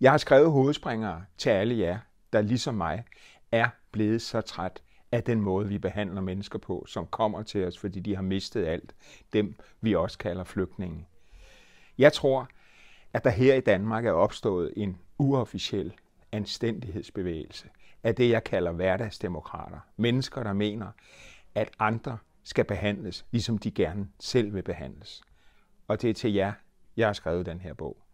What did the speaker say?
Jeg har skrevet hovedspringere til alle jer, der ligesom mig er blevet så træt af den måde, vi behandler mennesker på, som kommer til os, fordi de har mistet alt. Dem, vi også kalder flygtninge. Jeg tror, at der her i Danmark er opstået en uofficiel anstændighedsbevægelse af det, jeg kalder hverdagsdemokrater. Mennesker, der mener, at andre skal behandles, ligesom de gerne selv vil behandles. Og det er til jer, jeg har skrevet den her bog.